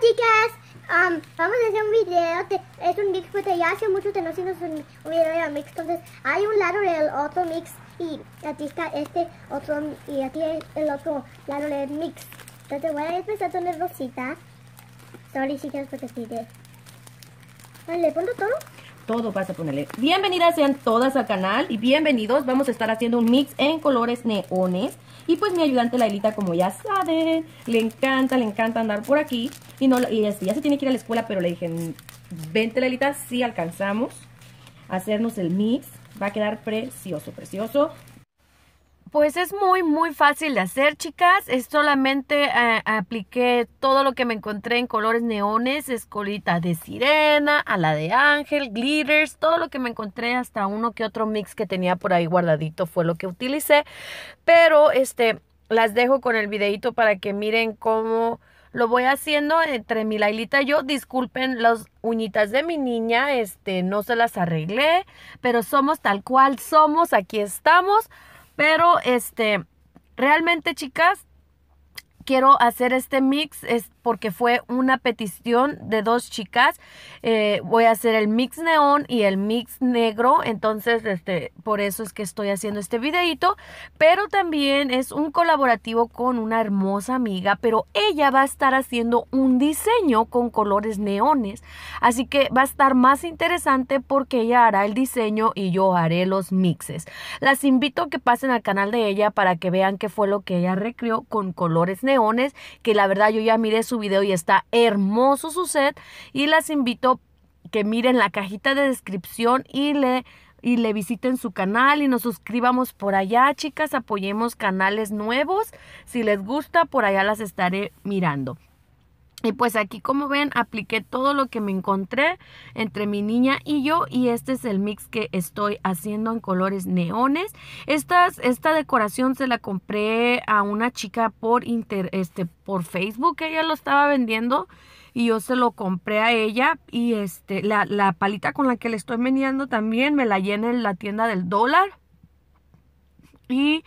chicas, um, vamos a hacer un video, es un mix porque ya hace mucho que no hicimos un, un, video de mix, entonces hay un lado del otro mix y aquí está este otro y aquí el otro lado del mix. Entonces voy a empezar con el rosita. Sorry chicas porque estoy de... ¿Le pongo todo? todo pasa a ponerle. Bienvenidas sean todas al canal y bienvenidos. Vamos a estar haciendo un mix en colores neones. Y pues mi ayudante la Elita como ya saben, le encanta, le encanta andar por aquí. Y, no, y este, ya se tiene que ir a la escuela, pero le dije, vente Elita si alcanzamos a hacernos el mix. Va a quedar precioso, precioso. Pues es muy, muy fácil de hacer, chicas. Es solamente eh, apliqué todo lo que me encontré en colores neones, escolita de sirena, a la de ángel, glitters, todo lo que me encontré, hasta uno que otro mix que tenía por ahí guardadito fue lo que utilicé. Pero este, las dejo con el videito para que miren cómo lo voy haciendo entre mi Lailita y yo. Disculpen las uñitas de mi niña, este, no se las arreglé, pero somos tal cual somos, aquí estamos. Pero este, realmente chicas, quiero hacer este mix, este porque fue una petición de dos chicas. Eh, voy a hacer el mix neón y el mix negro. Entonces, este, por eso es que estoy haciendo este videito. Pero también es un colaborativo con una hermosa amiga. Pero ella va a estar haciendo un diseño con colores neones. Así que va a estar más interesante porque ella hará el diseño y yo haré los mixes. Las invito a que pasen al canal de ella para que vean qué fue lo que ella recreó con colores neones. Que la verdad yo ya miré su video y está hermoso su set. Y las invito que miren la cajita de descripción y le y le visiten su canal y nos suscribamos por allá, chicas, apoyemos canales nuevos. Si les gusta, por allá las estaré mirando. Y pues aquí como ven apliqué todo lo que me encontré entre mi niña y yo y este es el mix que estoy haciendo en colores neones. esta decoración se la compré a una chica por, este, por Facebook, ella lo estaba vendiendo y yo se lo compré a ella y este, la, palita con la que le estoy vendiendo también me la llené en la tienda del dólar. Y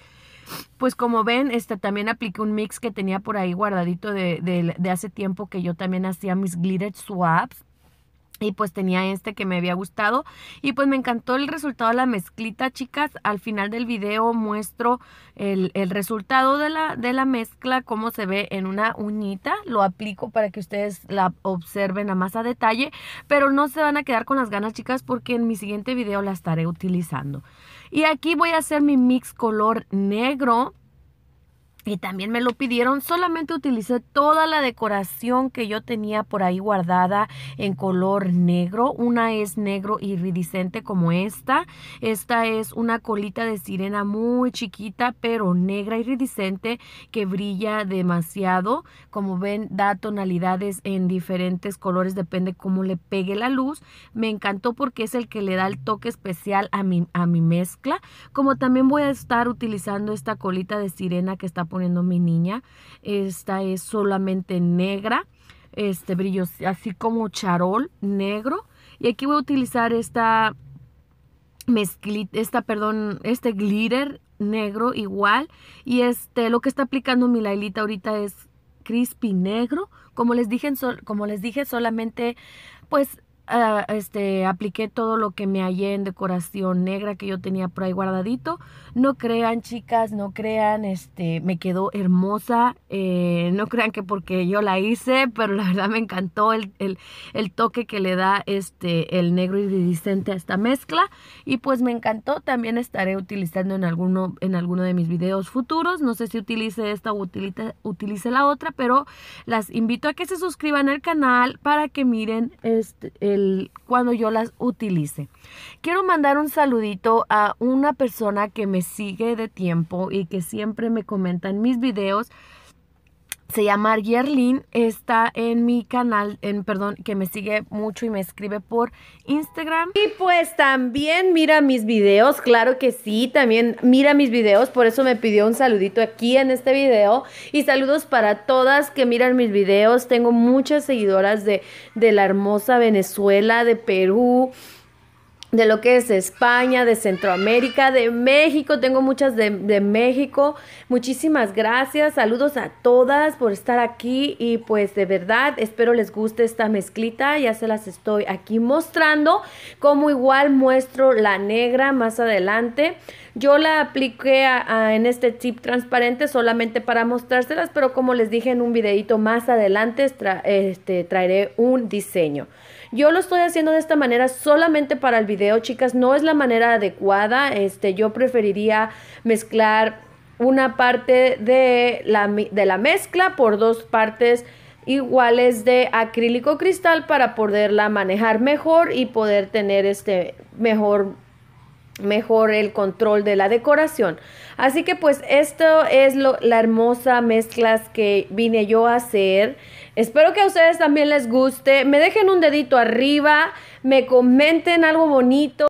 pues como ven, este, también apliqué un mix que tenía por ahí guardadito de, de, de hace tiempo que yo también hacía mis glitter swaps y pues tenía este que me había gustado. Y pues me encantó el resultado de la mezclita, chicas. Al final del video muestro el, resultado de la, de la mezcla, cómo se ve en una uñita. Lo aplico para que ustedes la observen a más a detalle. Pero no se van a quedar con las ganas, chicas, porque en mi siguiente video la estaré utilizando. Y aquí voy a hacer mi mix color negro y también me lo pidieron. Solamente utilicé toda la decoración que yo tenía por ahí guardada en color negro. Una es negro iridiscente como esta. Esta es una colita de sirena muy chiquita, pero negra iridiscente que brilla demasiado. Como ven, da tonalidades en diferentes colores, depende cómo le pegue la luz. Me encantó porque es el que le da el toque especial a mi, a mi mezcla. Como también voy a estar utilizando esta colita de sirena que está poniendo mi niña. Esta es solamente negra, este brillo así como charol negro. Y aquí voy a utilizar esta mezclita, esta, perdón, este glitter negro igual. Y este, lo que está aplicando mi Lailita ahorita es crispy negro. Como les dije, como les dije solamente, pues Ah, este, apliqué todo lo que me hallé en decoración negra que yo tenía por ahí guardadito. No crean, chicas, no crean, este, me quedó hermosa. Eh, no crean que porque yo la hice, pero la verdad me encantó el, toque que le da este, el negro iridiscente a esta mezcla. Y pues me encantó, también estaré utilizando en alguno, en alguno de mis videos futuros. No sé si utilice esta o utilice, la otra, pero las invito a que se suscriban al canal para que miren este cuando yo las utilice. Quiero mandar un saludito a una persona que me sigue de tiempo y que siempre me comenta en mis videos se llama Gerlin, está en mi canal, en perdón, que me sigue mucho y me escribe por Instagram. Y pues también mira mis videos, claro que sí, también mira mis videos, por eso me pidió un saludito aquí en este video y saludos para todas que miran mis videos, tengo muchas seguidoras de, de la hermosa Venezuela, de Perú, de lo que es España, de Centroamérica, de México. Tengo muchas de, México. Muchísimas gracias. Saludos a todas por estar aquí y pues de verdad espero les guste esta mezclita. Ya se las estoy aquí mostrando. Como igual muestro la negra más adelante. Yo la apliqué en este tip transparente solamente para mostrárselas, pero como les dije en un videito más adelante este, traeré un diseño. Yo lo estoy haciendo de esta manera solamente para el video chicas, no es la manera adecuada. Este, yo preferiría mezclar una parte de la, de la mezcla por dos partes iguales de acrílico cristal para poderla manejar mejor y poder tener este mejor mejor el control de la decoración. Así que pues esto es lo, la hermosa mezclas que vine yo a hacer. Espero que a ustedes también les guste. Me dejen un dedito arriba, me comenten algo bonito.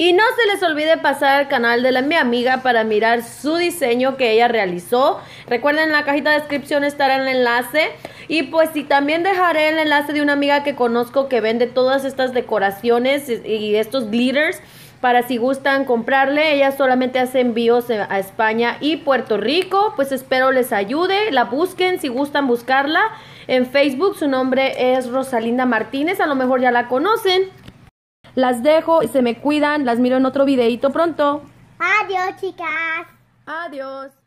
Y no se les olvide pasar al canal de la, mi amiga para mirar su diseño que ella realizó. Recuerden, en la cajita de descripción estará el enlace. Y pues si también dejaré el enlace de una amiga que conozco que vende todas estas decoraciones y estos glitters para si gustan comprarle. Ella solamente hace envíos a España y Puerto Rico. Pues espero les ayude. La busquen si gustan buscarla en Facebook. Su nombre es Rosalinda Martínez. A lo mejor ya la conocen. Las dejo y se me cuidan. Las miro en otro videito pronto. Adiós, chicas. Adiós.